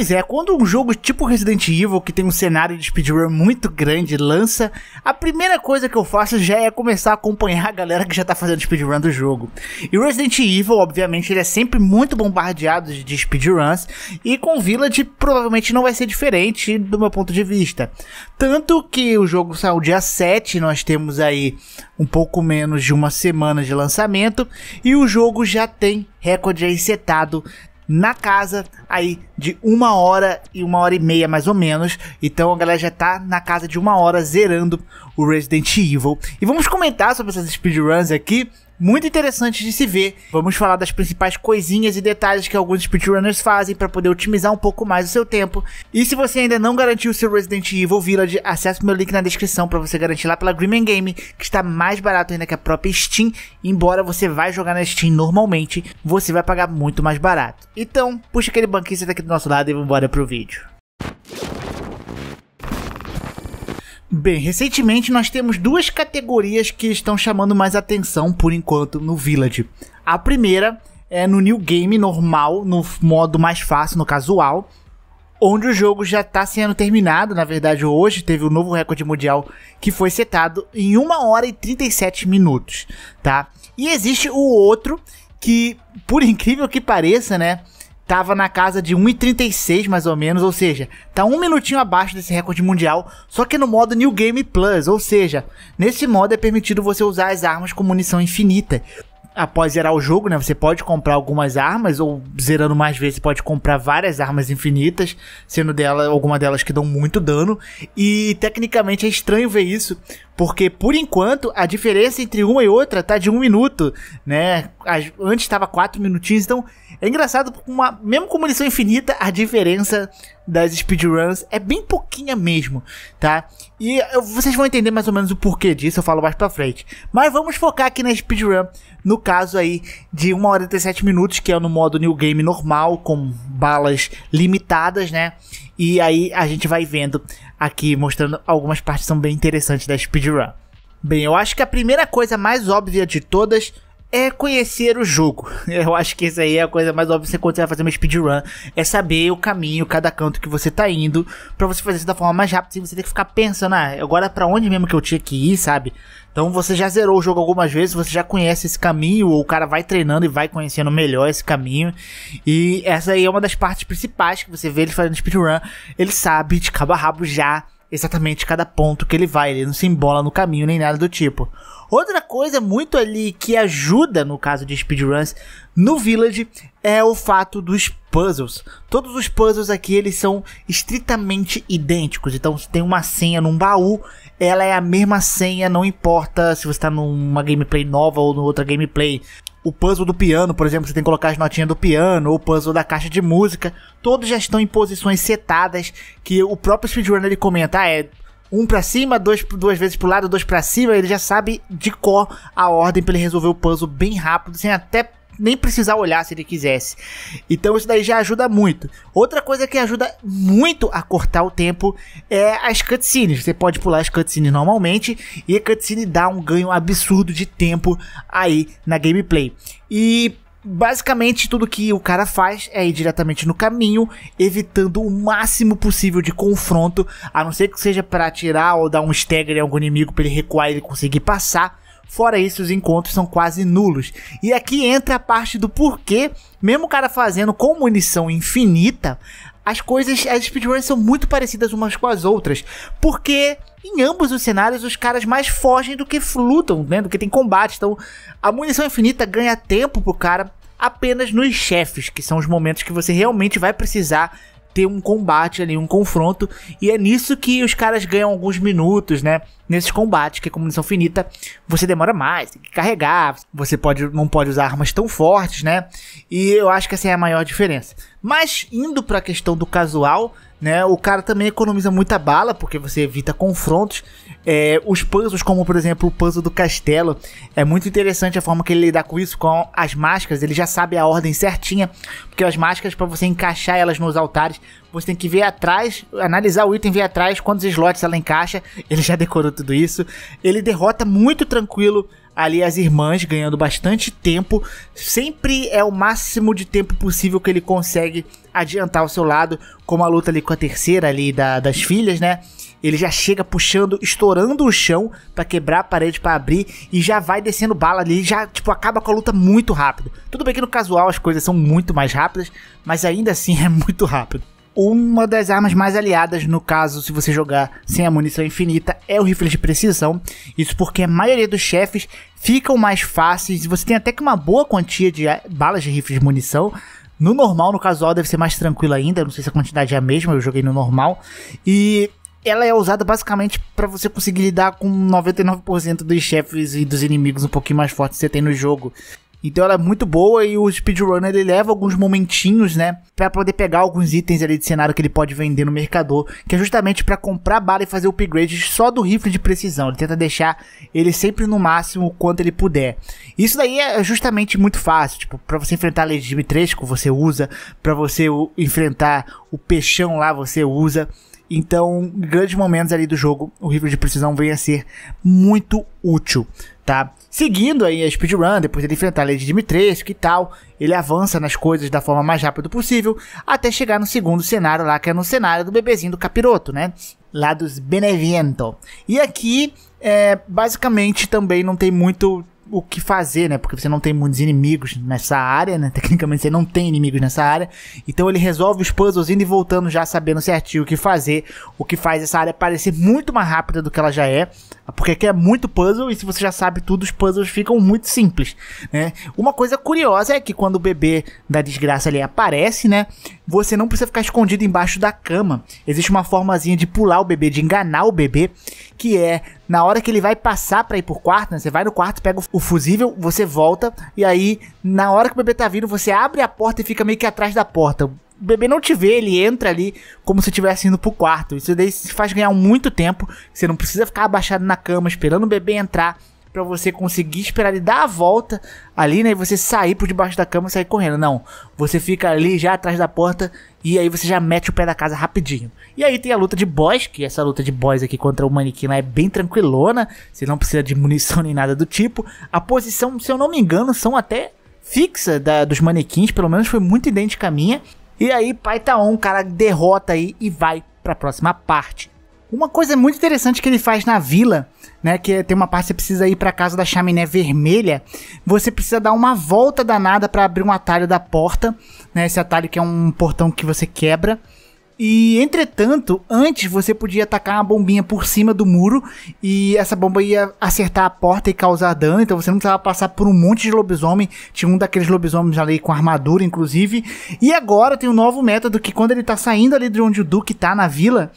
Pois é, quando um jogo tipo Resident Evil, que tem um cenário de speedrun muito grande, lança, a primeira coisa que eu faço já é começar a acompanhar a galera que já tá fazendo speedrun do jogo. E o Resident Evil, obviamente, ele é sempre muito bombardeado de speedruns, e com Village provavelmente não vai ser diferente do meu ponto de vista. Tanto que o jogo saiu dia 7, nós temos aí um pouco menos de uma semana de lançamento, e o jogo já tem recorde aí setado na casa aí de uma hora e uma hora e meia mais ou menos. Então a galera já tá na casa de uma hora zerando o Resident Evil. E vamos comentar sobre essas speedruns aqui muito interessante de se ver. Vamos falar das principais coisinhas e detalhes que alguns speedrunners fazem para poder otimizar um pouco mais o seu tempo. E se você ainda não garantiu o seu Resident Evil Village, acesse meu link na descrição para você garantir lá pela Grim Game, que está mais barato ainda que a própria Steam, embora você vá jogar na Steam normalmente, você vai pagar muito mais barato. Então, puxa aquele banquinho, daqui tá aqui do nosso lado e vamos embora pro vídeo. Bem, recentemente nós temos duas categorias que estão chamando mais atenção por enquanto no Village. A primeira é no New Game normal, no modo mais fácil, no casual, onde o jogo já está sendo terminado. Na verdade, hoje teve o um novo recorde mundial que foi setado em 1 hora e 37 minutos, tá? E existe o outro que, por incrível que pareça, né? tava na casa de 1,36 mais ou menos, ou seja, tá um minutinho abaixo desse recorde mundial, só que no modo New Game Plus, ou seja, nesse modo é permitido você usar as armas com munição infinita. Após zerar o jogo, né, você pode comprar algumas armas, ou zerando mais vezes, você pode comprar várias armas infinitas, sendo dela alguma delas que dão muito dano. E tecnicamente é estranho ver isso, porque por enquanto a diferença entre uma e outra tá de um minuto, né? Antes estava quatro minutinhos, então é engraçado, uma, mesmo com munição infinita, a diferença das speedruns é bem pouquinha mesmo, tá? E eu, vocês vão entender mais ou menos o porquê disso, eu falo mais pra frente. Mas vamos focar aqui na speedrun, no caso aí de 1 hora e 37 minutos, que é no modo New Game normal, com balas limitadas, né? E aí a gente vai vendo aqui, mostrando algumas partes que são bem interessantes da speedrun. Bem, eu acho que a primeira coisa mais óbvia de todas é conhecer o jogo. Eu acho que isso aí é a coisa mais óbvia quando você vai fazer uma speedrun. É saber o caminho, cada canto que você tá indo, para você fazer isso da forma mais rápida, sem você ter que ficar pensando, ah, agora para onde mesmo que eu tinha que ir, sabe? Então você já zerou o jogo algumas vezes, você já conhece esse caminho, ou o cara vai treinando e vai conhecendo melhor esse caminho. E essa aí é uma das partes principais que você vê ele fazendo speedrun. Ele sabe de cabo a rabo já exatamente cada ponto que ele vai, ele não se embola no caminho nem nada do tipo. Outra coisa muito ali que ajuda no caso de speedruns no Village é o fato dos puzzles. Todos os puzzles aqui eles são estritamente idênticos. Então se tem uma senha num baú, ela é a mesma senha, não importa se você está numa gameplay nova ou outra gameplay. O puzzle do piano, por exemplo, você tem que colocar as notinhas do piano, ou o puzzle da caixa de música, todos já estão em posições setadas que o próprio speedrunner ele comenta, ah, é um para cima, dois duas vezes pro lado, dois para cima, ele já sabe de cor a ordem para ele resolver o puzzle bem rápido, sem até nem precisar olhar se ele quisesse. Então isso daí já ajuda muito. Outra coisa que ajuda muito a cortar o tempo é as cutscenes. Você pode pular as cutscenes normalmente e a cutscene dá um ganho absurdo de tempo aí na gameplay. E basicamente tudo que o cara faz é ir diretamente no caminho, evitando o máximo possível de confronto, a não ser que seja para atirar ou dar um stagger em algum inimigo para ele recuar e conseguir passar. Fora isso, os encontros são quase nulos. E aqui entra a parte do porquê, mesmo o cara fazendo com munição infinita, as coisas, as speedruns são muito parecidas umas com as outras, porque em ambos os cenários os caras mais fogem do que flutam, né? Do que tem combate. Então, a munição infinita ganha tempo pro cara apenas nos chefes, que são os momentos que você realmente vai precisar ter um combate ali, um confronto. E é nisso que os caras ganham alguns minutos, né? Nesses combates, que é com munição finita, você demora mais, tem que carregar, você pode, não pode usar armas tão fortes, né? E eu acho que essa assim, é a maior diferença. Mas indo para a questão do casual, né? O cara também economiza muita bala, porque você evita confrontos. É, os puzzles, como por exemplo o puzzle do castelo, é muito interessante a forma que ele lidar com isso, com as máscaras. Ele já sabe a ordem certinha, porque as máscaras, para você encaixar elas nos altares, você tem que ver atrás, analisar o item, ver atrás quantos slots ela encaixa. Ele já decorou tudo isso. Ele derrota muito tranquilo ali as irmãs, ganhando bastante tempo. Sempre é o máximo de tempo possível que ele consegue adiantar ao seu lado, como a luta ali com a terceira ali da, das filhas, né? Ele já chega puxando, estourando o chão para quebrar a parede para abrir e já vai descendo bala ali, já tipo acaba com a luta muito rápido. Tudo bem que no casual as coisas são muito mais rápidas, mas ainda assim é muito rápido. Uma das armas mais aliadas, no caso, se você jogar sem a munição infinita, é o rifle de precisão. Isso porque a maioria dos chefes ficam mais fáceis. Você tem até que uma boa quantia de eh, balas de rifle de munição. No normal, no casual, deve ser mais tranquilo ainda. Não sei se a quantidade é a mesma, eu joguei no normal. E ela é usada basicamente para você conseguir lidar com 99% dos chefes e dos inimigos um pouquinho mais fortes que você tem no jogo. Então ela é muito boa e o speedrunner ele leva alguns momentinhos, né, para poder pegar alguns itens ali de cenário que ele pode vender no mercador, que é justamente para comprar bala e fazer upgrades upgrade só do rifle de precisão. Ele tenta deixar ele sempre no máximo o quanto ele puder. Isso daí é justamente muito fácil, tipo, para você enfrentar a Legime 3, que você usa, para você enfrentar o peixão lá, você usa. Então, em grandes momentos ali do jogo, o rifle de precisão vem a ser muito útil, tá? Seguindo aí a speedrun, depois ele enfrentar a Lady Dimitrescu e tal, ele avança nas coisas da forma mais rápida possível, até chegar no segundo cenário lá, que é no cenário do bebezinho do capiroto, né? Lá dos Benevento. E aqui, é, basicamente, também não tem muito o que fazer, né? Porque você não tem muitos inimigos nessa área, né? Tecnicamente você não tem inimigos nessa área. Então ele resolve os puzzles indo e voltando já sabendo certinho o que fazer, o que faz essa área parecer muito mais rápida do que ela já é. Porque aqui é muito puzzle e se você já sabe tudo, os puzzles ficam muito simples, né? Uma coisa curiosa é que quando o bebê da desgraça ali aparece, né? Você não precisa ficar escondido embaixo da cama. Existe uma formazinha de pular o bebê, de enganar o bebê, que é na hora que ele vai passar pra ir pro quarto, né? Você vai no quarto, pega o fusível, você volta, e aí, na hora que o bebê tá vindo, você abre a porta e fica meio que atrás da porta o bebê não te vê, ele entra ali como se estivesse indo pro quarto. Isso daí se faz ganhar muito tempo. Você não precisa ficar abaixado na cama esperando o bebê entrar para você conseguir esperar ele dar a volta ali, né? E você sair por debaixo da cama e sair correndo. Não. Você fica ali já atrás da porta e aí você já mete o pé da casa rapidinho. E aí tem a luta de boss, que essa luta de boss aqui contra o manequim lá é bem tranquilona. Você não precisa de munição nem nada do tipo. A posição, se eu não me engano, são até fixa da, dos manequins, pelo menos foi muito idêntica a minha. E aí Paitaon, o cara derrota aí e vai para a próxima parte. Uma coisa muito interessante que ele faz na vila, né, que é, tem uma parte que você precisa ir para casa da chaminé vermelha, você precisa dar uma volta danada para abrir um atalho da porta, né, esse atalho que é um portão que você quebra. E entretanto, antes você podia atacar uma bombinha por cima do muro e essa bomba ia acertar a porta e causar dano, então você não precisava passar por um monte de lobisomem. Tinha um daqueles lobisomens ali com armadura, inclusive. E agora tem um novo método que quando ele tá saindo ali de onde o Duque tá na vila,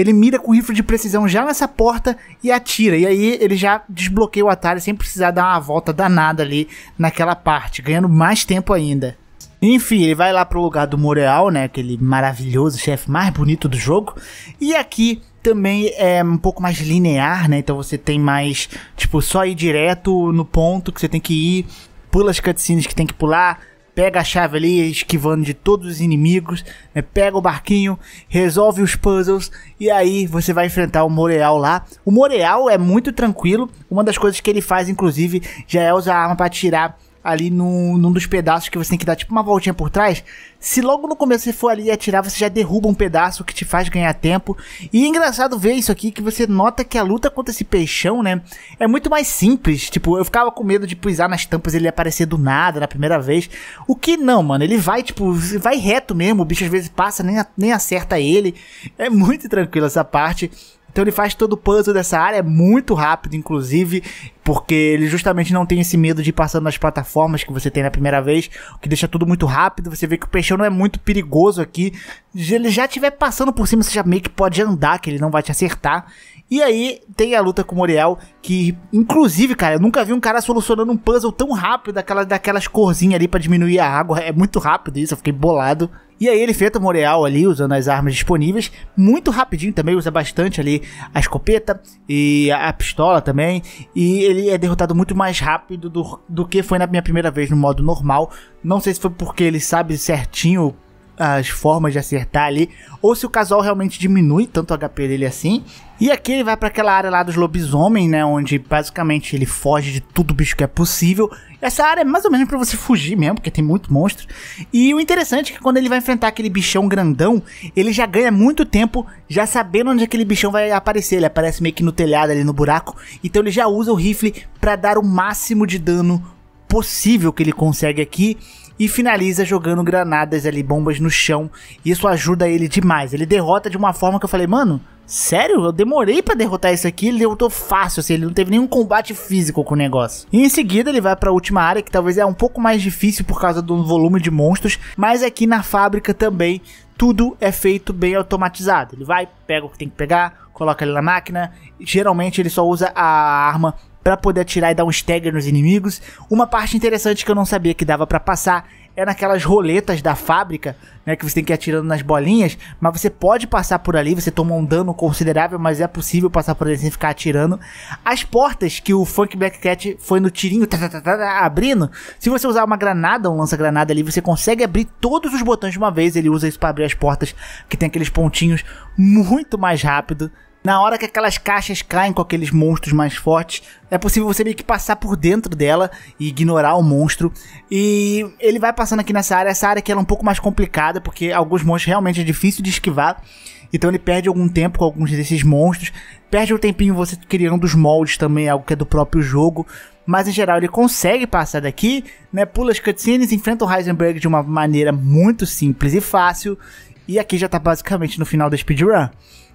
ele mira com rifle de precisão já nessa porta e atira. E aí ele já desbloqueia o atalho sem precisar dar uma volta danada ali naquela parte, ganhando mais tempo ainda. Enfim, ele vai lá pro lugar do Moreal, né? Aquele maravilhoso chefe mais bonito do jogo. E aqui também é um pouco mais linear, né? Então você tem mais, tipo, só ir direto no ponto que você tem que ir, pula as cutscenes que tem que pular, pega a chave ali, esquivando de todos os inimigos, né? pega o barquinho, resolve os puzzles e aí você vai enfrentar o Moreal lá. O Moreal é muito tranquilo, uma das coisas que ele faz, inclusive, já é usar a arma para tirar ali num, num dos pedaços que você tem que dar tipo uma voltinha por trás. Se logo no começo você for ali e atirar, você já derruba um pedaço que te faz ganhar tempo. E é engraçado ver isso aqui, que você nota que a luta contra esse peixão, né, é muito mais simples. Tipo, eu ficava com medo de pisar nas tampas ele aparecer do nada na primeira vez. O que não, mano, ele vai, tipo, vai reto mesmo. O bicho às vezes passa, nem, nem acerta ele. É muito tranquilo essa parte. Então ele faz todo o puzzle dessa área é muito rápido, inclusive, porque ele justamente não tem esse medo de ir passando nas plataformas que você tem na primeira vez, o que deixa tudo muito rápido. Você vê que o peixão não é muito perigoso aqui. Se ele já estiver passando por cima, você já meio que pode andar, que ele não vai te acertar. E aí tem a luta com o Moriel, que inclusive, cara, eu nunca vi um cara solucionando um puzzle tão rápido daquela, daquelas corzinhas ali para diminuir a água. É muito rápido isso, eu fiquei bolado. E aí ele feita o Morial ali, usando as armas disponíveis, muito rapidinho também, usa bastante ali a escopeta e a pistola também. E ele é derrotado muito mais rápido do, do que foi na minha primeira vez no modo normal. Não sei se foi porque ele sabe certinho as formas de acertar ali, ou se o casal realmente diminui tanto o HP dele assim. E aqui ele vai para aquela área lá dos lobisomens, né, onde basicamente ele foge de tudo bicho que é possível. Essa área é mais ou menos para você fugir mesmo, porque tem muito monstro. E o interessante é que quando ele vai enfrentar aquele bichão grandão, ele já ganha muito tempo já sabendo onde aquele bichão vai aparecer. Ele aparece meio que no telhado ali no buraco, então ele já usa o rifle para dar o máximo de dano possível que ele consegue aqui e finaliza jogando granadas ali, bombas no chão. Isso ajuda ele demais. Ele derrota de uma forma que eu falei, mano, Sério? Eu demorei para derrotar isso aqui, ele derrotou fácil, assim, ele não teve nenhum combate físico com o negócio. E em seguida ele vai para a última área, que talvez é um pouco mais difícil por causa do volume de monstros, mas aqui na fábrica também tudo é feito bem automatizado. Ele vai, pega o que tem que pegar, coloca ele na máquina. Geralmente ele só usa a arma para poder atirar e dar um stagger nos inimigos. Uma parte interessante que eu não sabia que dava para passar é naquelas roletas da fábrica, né, que você tem que ir atirando nas bolinhas, mas você pode passar por ali, você toma um dano considerável, mas é possível passar por ali sem ficar atirando. As portas que o Funk Black Cat foi no tirinho, tá, tá, tá, abrindo, se você usar uma granada, um lança-granada ali, você consegue abrir todos os botões de uma vez, ele usa isso para abrir as portas, que tem aqueles pontinhos muito mais rápido na hora que aquelas caixas caem com aqueles monstros mais fortes, é possível você meio que passar por dentro dela e ignorar o monstro. E ele vai passando aqui nessa área, essa área que é um pouco mais complicada, porque alguns monstros realmente é difícil de esquivar. Então ele perde algum tempo com alguns desses monstros. Perde um tempinho você criando os moldes também, algo que é do próprio jogo. Mas em geral ele consegue passar daqui, né? Pula as cutscenes, enfrenta o Heisenberg de uma maneira muito simples e fácil. E aqui já tá basicamente no final da speedrun.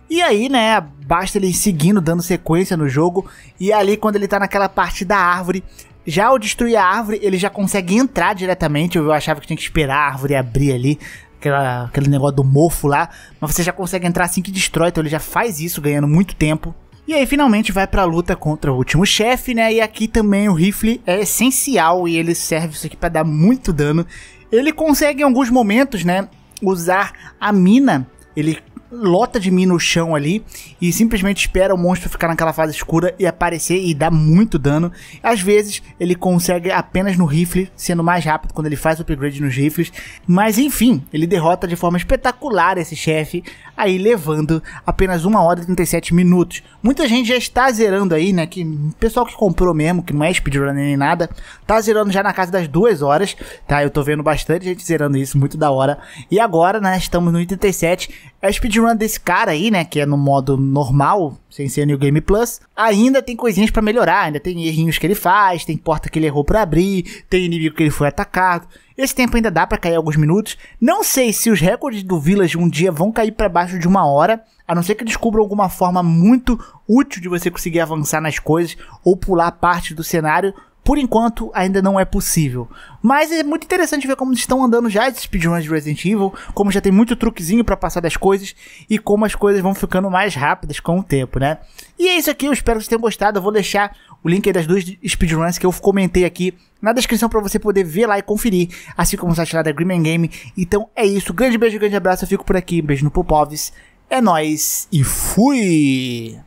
E aí, né, basta ele seguindo, dando sequência no jogo. E ali, quando ele tá naquela parte da árvore, já ao destruir a árvore, ele já consegue entrar diretamente. Eu achava que tinha que esperar a árvore abrir ali, aquela, aquele negócio do mofo lá. Mas você já consegue entrar assim que destrói, então ele já faz isso, ganhando muito tempo. E aí finalmente vai pra luta contra o último chefe, né? E aqui também o rifle é essencial e ele serve isso aqui para dar muito dano. Ele consegue em alguns momentos, né, usar a mina. Ele lota de mim no chão ali e simplesmente espera o monstro ficar naquela fase escura e aparecer e dar muito dano. Às vezes ele consegue apenas no rifle, sendo mais rápido quando ele faz o upgrade nos rifles. Mas enfim, ele derrota de forma espetacular esse chefe aí levando apenas 1 hora e 37 minutos. Muita gente já está zerando aí, né? Que pessoal que comprou mesmo, que não é speedrun nem nada, tá zerando já na casa das 2 horas, tá? Eu tô vendo bastante gente zerando isso, muito da hora. E agora, né, estamos no 87. A é speedrun desse cara aí, né, que é no modo normal, sem ser New Game Plus, ainda tem coisinhas para melhorar, ainda tem errinhos que ele faz, tem porta que ele errou para abrir, tem inimigo que ele foi atacado. Esse tempo ainda dá para cair alguns minutos. Não sei se os recordes do Village um dia vão cair para baixo de uma hora, a não ser que descubram alguma forma muito útil de você conseguir avançar nas coisas ou pular parte do cenário. Por enquanto, ainda não é possível. Mas é muito interessante ver como estão andando já esses speedruns de Resident Evil, como já tem muito truquezinho para passar das coisas e como as coisas vão ficando mais rápidas com o tempo, né? E é isso aqui, eu espero que vocês tenham gostado. Eu vou deixar o link das duas speedruns que eu comentei aqui na descrição para você poder ver lá e conferir, assim como o site lá da Green Game. Então é isso, grande beijo, grande abraço, eu fico por aqui, beijo no Popovs, é nóis e fui!